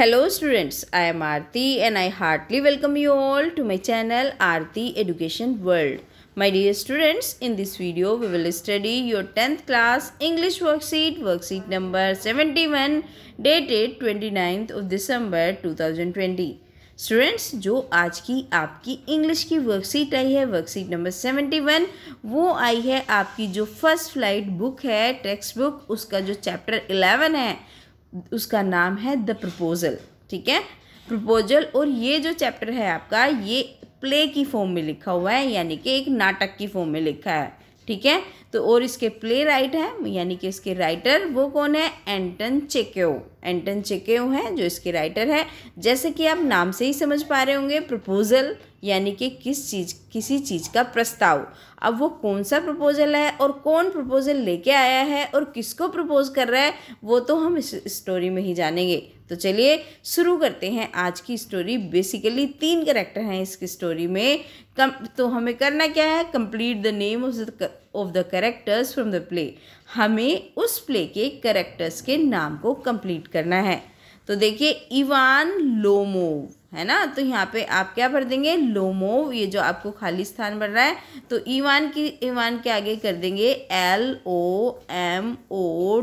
Hello students I am Aarti and I heartly welcome you all to my channel Aarti education world my dear students in this video we will study your tenth class English worksheet worksheet number seventy one dated twenty ninth of December two thousand twenty students जो आज की आपकी English की worksheet आई है worksheet number seventy one वो आई है आपकी जो फर्स्ट फ्लाइट बुक है टेक्स्ट बुक उसका जो चैप्टर इलेवन है उसका नाम है द प्रपोज़ल ठीक है प्रपोजल और ये जो चैप्टर है आपका ये प्ले की फॉर्म में लिखा हुआ है यानी कि एक नाटक की फॉर्म में लिखा है ठीक है तो और इसके प्ले राइट हैं यानी कि इसके राइटर वो कौन है एंटन चेकेव एंटन चेकेव हैं जो इसके राइटर है जैसे कि आप नाम से ही समझ पा रहे होंगे प्रपोजल यानी कि किस चीज़ किसी चीज़ का प्रस्ताव अब वो कौन सा प्रपोजल है और कौन प्रपोजल लेके आया है और किसको प्रपोज कर रहा है वो तो हम इस स्टोरी में ही जानेंगे तो चलिए शुरू करते हैं आज की स्टोरी बेसिकली तीन करेक्टर हैं इसकी स्टोरी में कम तो हमें करना क्या है complete the name of the of the characters from the play हमें उस प्ले के करेक्टर्स के नाम को कंप्लीट करना है तो देखिए इवान लोमोव है ना तो यहाँ पे आप क्या भर देंगे लोमोव ये जो आपको खाली स्थान भर रहा है तो ईवान की ईवान के आगे कर देंगे L O M O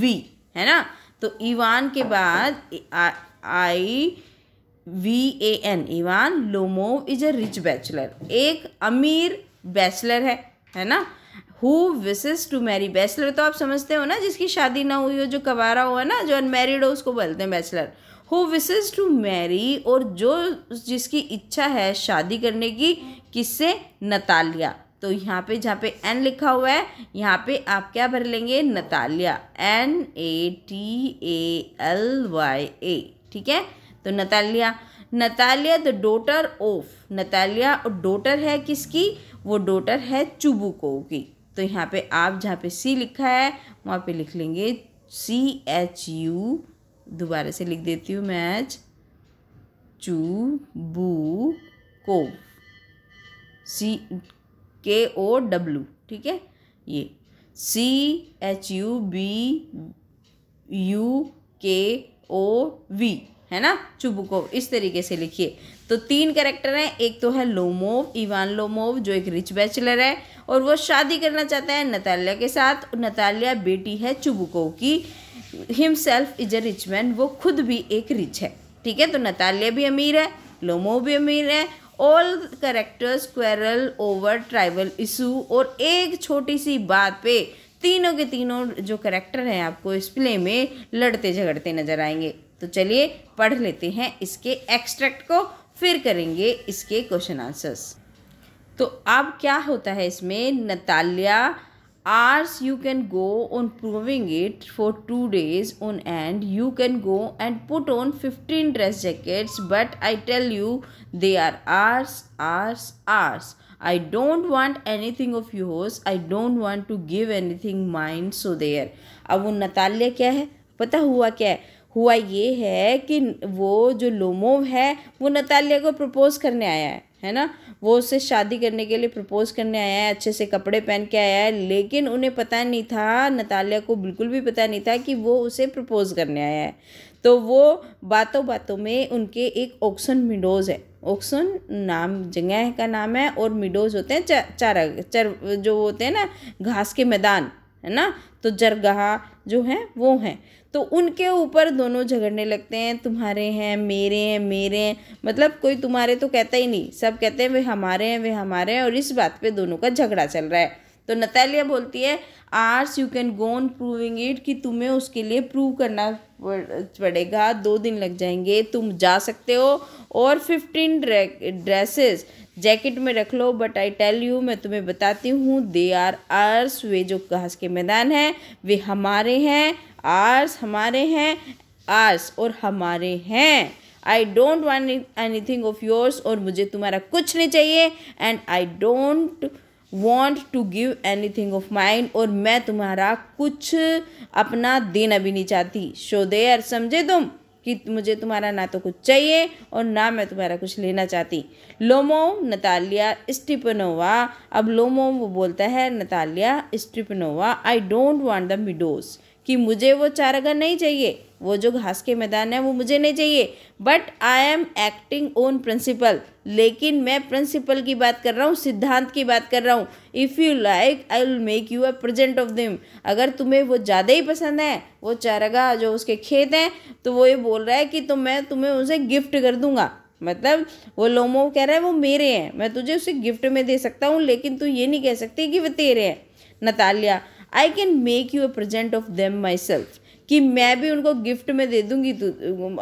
V है ना तो ईवान के बाद I V A N Ivan Lomov is a rich bachelor एक अमीर बैचलर है है ना who wishes to marry bachelor तो आप समझते हो ना जिसकी शादी ना हुई हो जो कवारा हुआ ना जो अनमेरिड हो उसको बोलते हैं bachelor who wishes to marry और जो जिसकी इच्छा है शादी करने की किससे नतालिया तो यहाँ पे जहाँ पे एन लिखा हुआ है यहाँ पे आप क्या भर लेंगे Natalia N A T L Y A ठीक है तो Natalia Natalia the daughter of Natalia daughter है किसकी वो डोटर है चुबुको की तो यहाँ पे आप जहाँ पे सी लिखा है वहाँ पे लिख लेंगे सी एच यू दोबारा से लिख देती हूँ मैं चू बू को सी के ओ डब्लू ठीक है ये C H U B U K O V है ना चुबुकोव इस तरीके से लिखिए तो तीन कैरेक्टर हैं एक तो है लोमोव इवान लोमोव जो एक रिच बैचलर है और वो शादी करना चाहता है नतालिया के साथ नतालिया बेटी है चुबुकोव की himself is a rich man वो खुद भी एक रिच है ठीक है तो नतालिया भी अमीर है लोमोव भी अमीर है all characters quarrel over tribal issue और एक छोटी सी बात पे तीनों के तीनों जो करेक्टर हैं आपको इस प्ले में लड़ते झगड़ते नजर आएंगे तो चलिए पढ़ लेते हैं इसके एक्सट्रैक्ट को फिर करेंगे इसके क्वेश्चन आंसर्स तो अब क्या होता है इसमें Natalia ours you can go on proving it for two days on and you can go and put on fifteen dress jackets but I tell you they are ours ours ours I don't want anything of you yours I don't want to give anything mind so there अब वो Natalia क्या है पता हुआ क्या है हुआ ये है कि वो जो लोमोव है वो नतालिया को प्रपोज़ करने आया है है ना वो उससे शादी करने के लिए प्रपोज़ करने आया है अच्छे से कपड़े पहन के आया है लेकिन उन्हें पता नहीं था नतालिया को बिल्कुल भी पता नहीं था कि वो उसे प्रपोज़ करने आया है तो वो बातों बातों में उनके एक ऑक्सन मिडोज़ है ऑक्सन नाम जगह का नाम है और मिडोज़ होते हैं चारा चर जो होते हैं ना घास के मैदान है ना तो जरगाह जो हैं वो हैं तो उनके ऊपर दोनों झगड़ने लगते हैं तुम्हारे हैं मेरे हैं मेरे हैं मतलब कोई तुम्हारे तो कहता ही नहीं सब कहते हैं वे हमारे हैं वे हमारे हैं और इस बात पे दोनों का झगड़ा चल रहा है तो नतालिया बोलती है ours you can go on proving it कि तुम्हें उसके लिए प्रूव करना पड़ेगा दो दिन लग जाएंगे तुम जा सकते हो और फिफ्टीन ड्रेसेस जैकेट में रख लो बट आई टेल यू मैं तुम्हें बताती हूँ दे आर आर्स वे जो घास के मैदान हैं वे हमारे हैं आर्स हमारे हैं आर्स और हमारे हैं I don't want anything of yours और मुझे तुम्हारा कुछ नहीं चाहिए and I don't want to give anything of mind और मैं तुम्हारा कुछ अपना देना भी नहीं चाहती शो दे आर समझे तुम कि मुझे तुम्हारा ना तो कुछ चाहिए और ना मैं तुम्हारा कुछ लेना चाहती लोमोव नतालिया स्टिपनोवा अब लोमोव बोलता है Natalia Stepanovna I don't want the meadows कि मुझे वो चारागाह नहीं चाहिए वो जो घास के मैदान है वो मुझे नहीं चाहिए but I am acting on principle लेकिन मैं प्रिंसिपल की बात कर रहा हूँ सिद्धांत की बात कर रहा हूँ if you like I will make you a present of them अगर तुम्हें वो ज़्यादा ही पसंद है वो चारागाह जो उसके खेत हैं तो वो ये बोल रहा है कि तो मैं तुम्हें उसे गिफ्ट कर दूंगा मतलब वो लोमो कह रहा है वो मेरे हैं मैं तुझे उसे गिफ्ट में दे सकता हूँ लेकिन तू ये नहीं कह सकती कि वो तेरे हैं Natalia I can make you a present of them myself कि मैं भी उनको गिफ्ट में दे दूंगी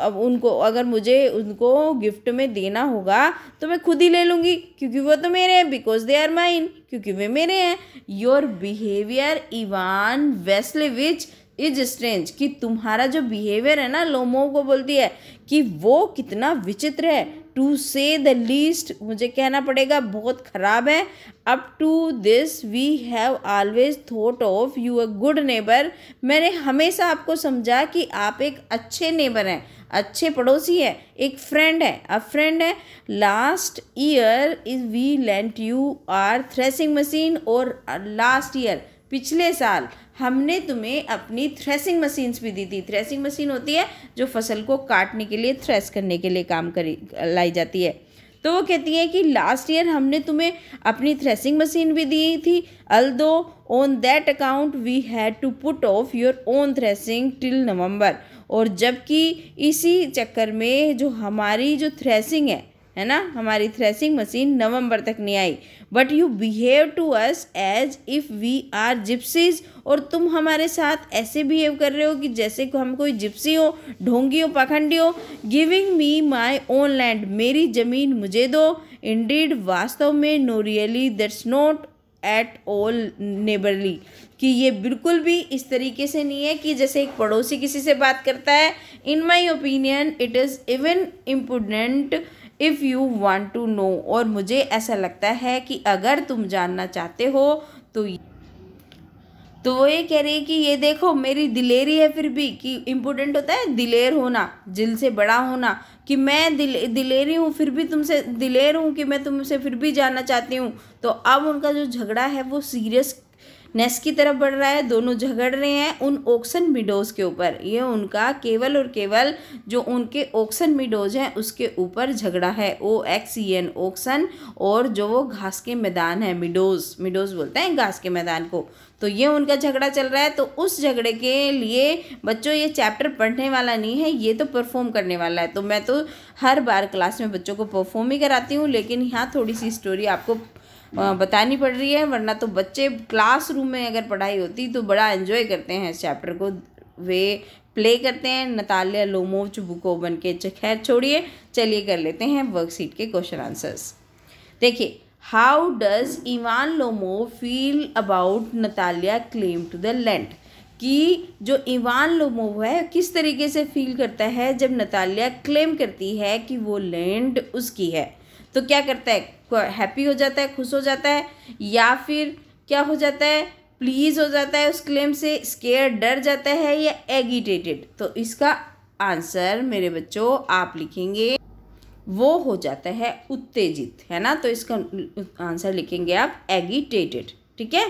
अब उनको अगर मुझे उनको गिफ्ट में देना होगा तो मैं खुद ही ले लूँगी क्योंकि वो तो मेरे हैं बिकॉज दे आर माइन क्योंकि वे मेरे हैं your behaviour Ivan which is strange कि तुम्हारा जो बिहेवियर है ना लोमो को बोलती है कि वो कितना विचित्र है टू से द लीस्ट मुझे कहना पड़ेगा बहुत ख़राब है up to this we have always thought of you a good neighbour मैंने हमेशा आपको समझा कि आप एक अच्छे नेबर हैं अच्छे पड़ोसी हैं एक फ्रेंड है अ फ्रेंड है last year is we lent you our threshing machine और लास्ट ईयर पिछले साल हमने तुम्हें अपनी थ्रेसिंग मशीन्स भी दी थी थ्रेसिंग मशीन होती है जो फसल को काटने के लिए थ्रेस करने के लिए काम करी लाई जाती है तो वो कहती है कि लास्ट ईयर हमने तुम्हें अपनी थ्रेसिंग मशीन भी दी थी although on that account we had to put off your own threshing till November और जबकि इसी चक्कर में जो हमारी जो थ्रेसिंग है है ना हमारी थ्रेसिंग मशीन नवंबर तक नहीं आई but you behave to us as if we are gypsies और तुम हमारे साथ ऐसे बिहेव कर रहे हो कि जैसे हम कोई जिप्सी हो ढोंगी हो पाखंडी हो giving me my own land मेरी ज़मीन मुझे दो इंडीड वास्तव में no really that's not at all neighbourly कि ये बिल्कुल भी इस तरीके से नहीं है कि जैसे एक पड़ोसी किसी से बात करता है in my opinion it is even important if you want to know और मुझे ऐसा लगता है कि अगर तुम जानना चाहते हो तो तो वो ये कह रही है कि ये देखो मेरी दिलेरी है फिर भी कि इम्पोर्टेंट होता है दिलेर होना दिल से बड़ा होना कि मैं दिल दिलेरी हूँ फिर भी तुमसे दिलेर हूँ कि मैं तुमसे फिर भी जानना चाहती हूँ तो अब उनका जो झगड़ा है वो सीरियस नेस की तरफ बढ़ रहा है दोनों झगड़ रहे हैं उन ऑक्सन मिडोज के ऊपर ये उनका केवल और केवल जो उनके ऑक्सन मिडोज हैं उसके ऊपर झगड़ा है O X E N oxen और जो वो घास के मैदान है मिडोज मिडोज बोलते हैं घास के मैदान को तो ये उनका झगड़ा चल रहा है तो उस झगड़े के लिए बच्चों ये चैप्टर पढ़ने वाला नहीं है ये तो परफॉर्म करने वाला है तो मैं तो हर बार क्लास में बच्चों को परफॉर्म ही कराती हूँ लेकिन यहाँ थोड़ी सी स्टोरी आपको बतानी पड़ रही है वरना तो बच्चे क्लासरूम में अगर पढ़ाई होती तो बड़ा एंजॉय करते हैं इस चैप्टर को वे प्ले करते हैं नतालिया लोमोच बुकोबन के अच्छा, खैर छोड़िए चलिए कर लेते हैं वर्कशीट के क्वेश्चन आंसर्स देखिए how does Ivan Lomov feel about Natalia claim to the land कि जो इवान लोमो है किस तरीके से फील करता है जब नतालिया क्लेम करती है कि वो लैंड उसकी है तो क्या करता है हैप्पी हो जाता है खुश हो जाता है या फिर क्या हो जाता है प्लीज हो जाता है उस क्लेम से स्केयर डर जाता है या एगिटेटेड तो इसका आंसर मेरे बच्चों आप लिखेंगे वो हो जाता है उत्तेजित है ना तो इसका आंसर लिखेंगे आप एगिटेटेड ठीक है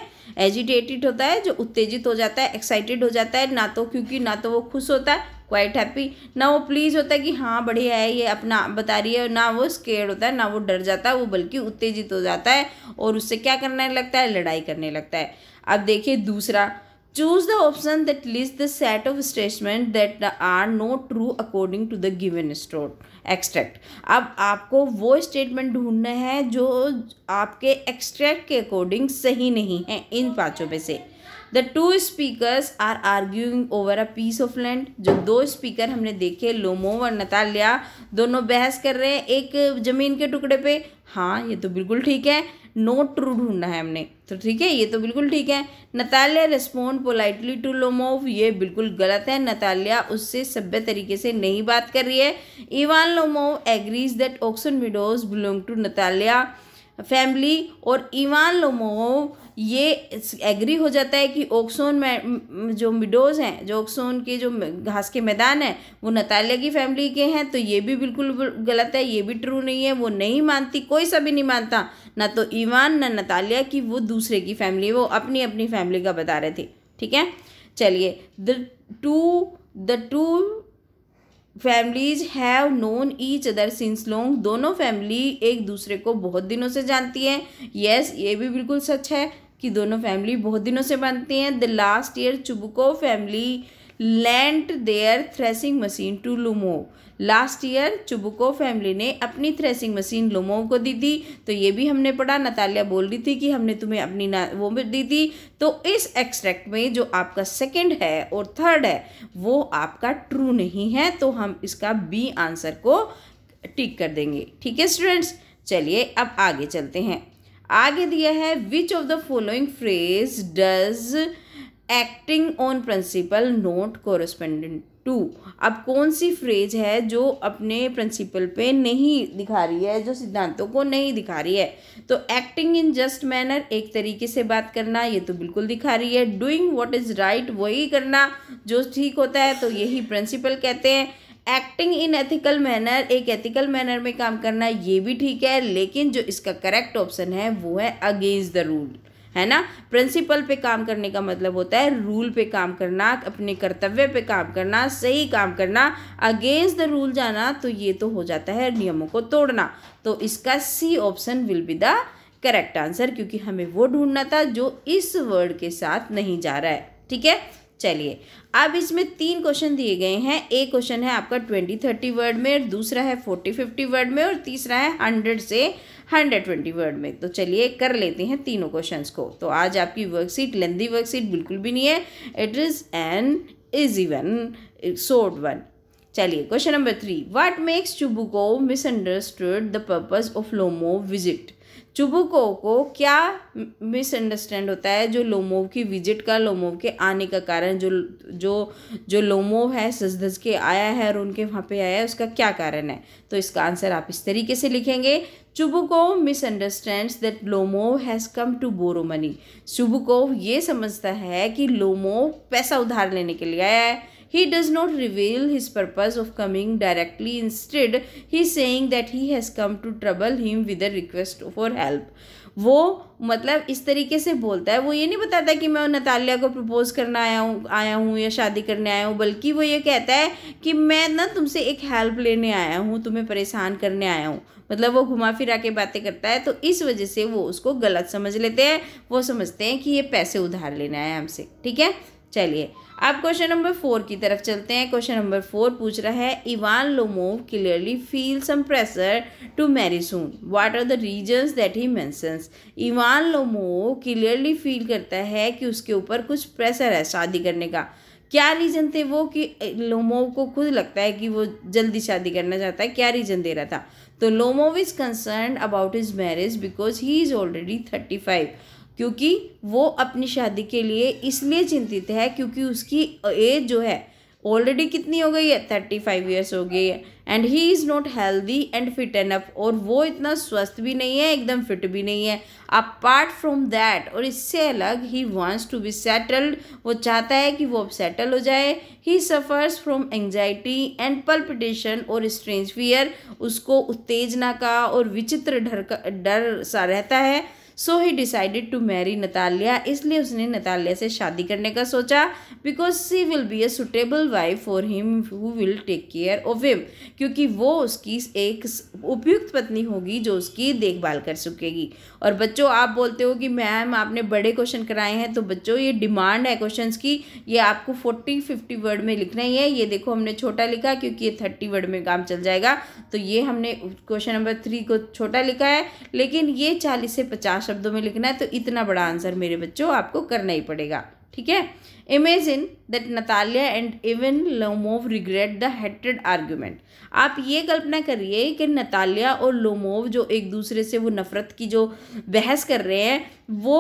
एजिटेटेड होता है जो उत्तेजित हो जाता है एक्साइटेड हो जाता है ना तो क्योंकि ना तो वो खुश होता है क्वाइट हैप्पी ना वो प्लीज़ होता है कि हाँ बढ़िया है ये अपना बता रही है ना वो स्केर्ड होता है ना वो डर जाता है वो बल्कि उत्तेजित हो जाता है और उससे क्या करने लगता है लड़ाई करने लगता है अब देखिए दूसरा choose the option that lists the set of statement that are not true according to the given story extract अब आपको वो स्टेटमेंट ढूंढना है जो आपके एक्सट्रैक्ट के अकॉर्डिंग सही नहीं है इन पाँचों में से the two speakers are arguing over a piece of land जो दो स्पीकर हमने देखे लोमोव और नतालिया दोनों बहस कर रहे हैं एक ज़मीन के टुकड़े पे हाँ ये तो बिल्कुल ठीक है नो ट्रू ढूंढना है हमने तो ठीक है ये तो बिल्कुल ठीक है Natalia respond politely to Lomov ये बिल्कुल गलत है नतालिया उससे सभ्य तरीके से नहीं बात कर रही है Ivan Lomov agrees that oxen meadows belong to Natalia family और इवान लोमोव ये एग्री हो जाता है कि ओक्सोन में जो मिडोज हैं जो ओक्सोन के जो घास के मैदान हैं वो नतालिया की फैमिली के हैं तो ये भी बिल्कुल गलत है ये भी ट्रू नहीं है वो नहीं मानती कोई सा भी नहीं मानता ना तो ईवान ना नतालिया की वो दूसरे की फैमिली वो अपनी अपनी फैमिली का बता रहे थे ठीक है चलिए the two the two families have known each other since long दोनों फैमिली एक दूसरे को बहुत दिनों से जानती है यस yes, ये भी बिल्कुल सच है कि दोनों फैमिली बहुत दिनों से बनती हैं the last year Chubukov family lend their threshing machine to Lomov last year Chubukov family ने अपनी थ्रेसिंग मशीन लुमो को दी थी तो ये भी हमने पढ़ा नतालिया बोल रही थी कि हमने तुम्हें अपनी ना वो भी दी थी तो इस एक्सट्रैक्ट में जो आपका सेकंड है और थर्ड है वो आपका ट्रू नहीं है तो हम इसका बी आंसर को टिक कर देंगे ठीक है स्टूडेंट्स चलिए अब आगे चलते हैं आगे दिया है which of the following phrase does acting on principle not correspondent to अब कौन सी फ्रेज है जो अपने प्रिंसिपल पे नहीं दिखा रही है जो सिद्धांतों को नहीं दिखा रही है तो एक्टिंग इन जस्ट मैनर एक तरीके से बात करना ये तो बिल्कुल दिखा रही है डूइंग व्हाट इज़ राइट वही करना जो ठीक होता है तो यही प्रिंसिपल कहते हैं एक्टिंग इन एथिकल मैनर एक एथिकल मैनर में काम करना ये भी ठीक है लेकिन जो इसका करेक्ट ऑप्शन है वो है अगेंस्ट द रूल है ना प्रिंसिपल पे काम करने का मतलब होता है रूल पे काम करना अपने कर्तव्य पे काम करना सही काम करना अगेंस्ट द रूल जाना तो ये तो हो जाता है नियमों को तोड़ना तो इसका C option will be the correct answer क्योंकि हमें वो ढूंढना था जो इस वर्ड के साथ नहीं जा रहा है ठीक है चलिए अब इसमें तीन क्वेश्चन दिए गए हैं एक क्वेश्चन है आपका ट्वेंटी थर्टी वर्ड में और दूसरा है फोर्टी फिफ्टी वर्ड में और तीसरा है हंड्रेड से हंड्रेड ट्वेंटी वर्ड में तो चलिए कर लेते हैं तीनों क्वेश्चंस को तो आज आपकी वर्कशीट लेंदी वर्कशीट बिल्कुल भी नहीं है it is an easy one short one चलिए question number three what makes Chubukov misunderstood the purpose of Lomov visit चुबुकों को क्या मिसअंडरस्टैंड होता है जो लोमोव की विजिट का लोमोव के आने का कारण जो जो जो लोमोव है धज के आया है और उनके वहाँ पे आया है उसका क्या कारण है तो इसका आंसर आप इस तरीके से लिखेंगे Chubukov misunderstands that Lomov has come to borrow money Chubukov ये समझता है कि लोमोव पैसा उधार लेने के लिए आया है He does not reveal his purpose of coming directly. Instead, he is saying that he has come to trouble him with a request for help. वो मतलब इस तरीके से बोलता है वो ये नहीं बताता कि मैं नतालिया को प्रपोज करना आया हूँ आया हूँ या शादी करने आया हूँ बल्कि वो ये कहता है कि मैं ना तुमसे एक हेल्प लेने आया हूँ तुम्हें परेशान करने आया हूँ मतलब वो घुमा फिरा के बातें करता है तो इस वजह से वो उसको गलत समझ लेते हैं वो समझते हैं कि ये पैसे उधार लेने आए हमसे ठीक है चलिए अब क्वेश्चन नंबर फोर की तरफ चलते हैं क्वेश्चन नंबर फोर पूछ रहा है Ivan Lomov clearly feel some pressure to marry soon what are the reasons that he mentions Ivan Lomov clearly feel करता है कि उसके ऊपर कुछ प्रेशर है शादी करने का क्या रीज़न थे वो कि लोमोव को खुद लगता है कि वो जल्दी शादी करना चाहता है क्या रीज़न दे रहा था तो Lomov is concern about his marriage because he is already thirty five क्योंकि वो अपनी शादी के लिए इसलिए चिंतित है क्योंकि उसकी एज जो है ऑलरेडी कितनी हो गई है थर्टी फाइव ईयर्स हो गई है and he is not healthy and fit enough और वो इतना स्वस्थ भी नहीं है एकदम फिट भी नहीं है अपार्ट फ्रॉम दैट और इससे अलग he wants to be settled वो चाहता है कि वो अब सेटल हो जाए he suffers from anxiety and palpitation और स्ट्रेंज फियर उसको उत्तेजना का और विचित्र डर का डर सा रहता है so he decided to marry Natalia इसलिए उसने नतालिया से शादी करने का सोचा because she will be a suitable wife for him who will take care of him क्योंकि वो उसकी एक उपयुक्त पत्नी होगी जो उसकी देखभाल कर सकेगी और बच्चों आप बोलते हो कि मैम आपने बड़े क्वेश्चन कराए हैं तो बच्चों ये डिमांड है क्वेश्चन की ये आपको फोर्टी फिफ्टी वर्ड में लिखना ही है ये देखो हमने छोटा लिखा क्योंकि ये थर्टी वर्ड में काम चल जाएगा तो ये हमने क्वेश्चन नंबर थ्री को छोटा लिखा है लेकिन ये चालीस से पचास शब्दों में लिखना है तो इतना बड़ा आंसर मेरे बच्चों आपको करना ही पड़ेगा ठीक है imagine that Natalia and even Lomov regret the heated argument आप ये कल्पना करिए कि नतालिया और लोमोव जो एक दूसरे से वो नफ़रत की जो बहस कर रहे हैं वो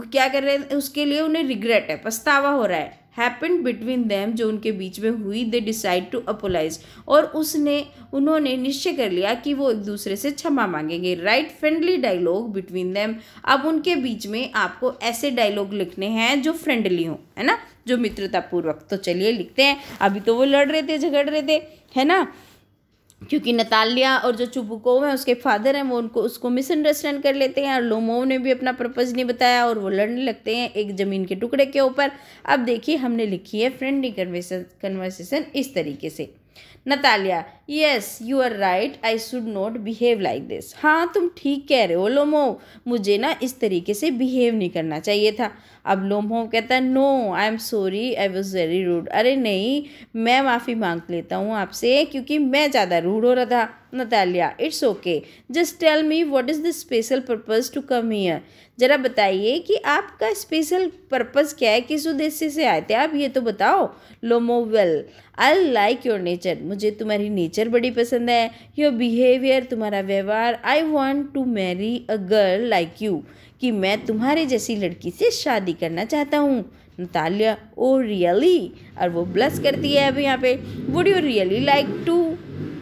क्या कर रहे हैं उसके लिए उन्हें रिग्रेट है पछतावा हो रहा है हैपन बिटवीन दैम जो उनके बीच में हुई दे डिसाइड टू अपोलाइज और उसने उन्होंने निश्चय कर लिया कि वो एक दूसरे से क्षमा मांगेंगे right friendly dialogue between them अब उनके बीच में आपको ऐसे डायलॉग लिखने हैं जो फ्रेंडली हों है ना जो मित्रतापूर्वक तो चलिए लिखते हैं अभी तो वो लड़ रहे थे झगड़ रहे थे है ना क्योंकि नतालिया और जो चुबुकोव हैं उसके फादर हैं वो उनको उसको मिसअंडरस्टैंड कर लेते हैं और लोमोव ने भी अपना पर्पज़ नहीं बताया और वो लड़ने लगते हैं एक ज़मीन के टुकड़े के ऊपर अब देखिए हमने लिखी है फ्रेंडली कन्वर्सेशन इस तरीके से Natalia yes you are right I should not behave like this हाँ तुम ठीक कह रहे हो लोमो मुझे ना इस तरीके से बिहेव नहीं करना चाहिए था अब लोमो कहता है no I am sorry I was very rude अरे नहीं मैं माफ़ी मांग लेता हूँ आपसे क्योंकि मैं ज़्यादा रूड हो रहा था Natalia it's okay just tell me what is the special purpose to come here ज़रा बताइए कि आपका स्पेशल पर्पज़ क्या है किस उद्देश्य से आए थे आप ये तो बताओ Lomov well I like your nature मुझे तुम्हारी नेचर बड़ी पसंद है योर बिहेवियर तुम्हारा व्यवहार I want to marry a girl like you कि मैं तुम्हारे जैसी लड़की से शादी करना चाहता हूँ नतालिया ओ oh, रियली और वो ब्लस करती है अब यहाँ पे would you really like to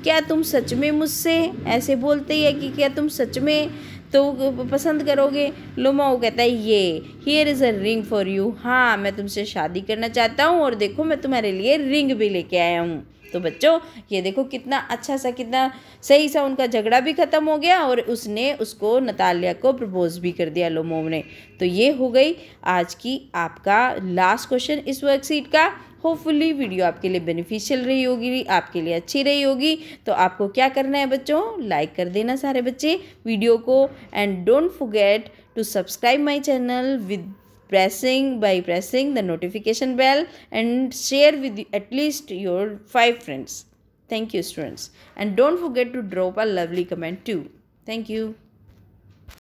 क्या तुम सच में मुझसे ऐसे बोलते ही है कि क्या तुम सच में तो पसंद करोगे वो कहता है ये here is a ring for you हाँ मैं तुमसे शादी करना चाहता हूँ और देखो मैं तुम्हारे लिए रिंग भी लेके आया हूँ तो बच्चों ये देखो कितना अच्छा सा कितना सही सा उनका झगड़ा भी ख़त्म हो गया और उसने उसको नतालिया को प्रपोज भी कर दिया लोमोम ने तो ये हो गई आज की आपका लास्ट क्वेश्चन इस वर्कशीट का होपफुली वीडियो आपके लिए बेनिफिशियल रही होगी आपके लिए अच्छी रही होगी तो आपको क्या करना है बच्चों लाइक कर देना सारे बच्चे वीडियो को and don't forget to subscribe my channel with pressing by pressing the notification bell and share with at least your five friends. Thank you students. And don't forget to drop a lovely comment too. Thank you.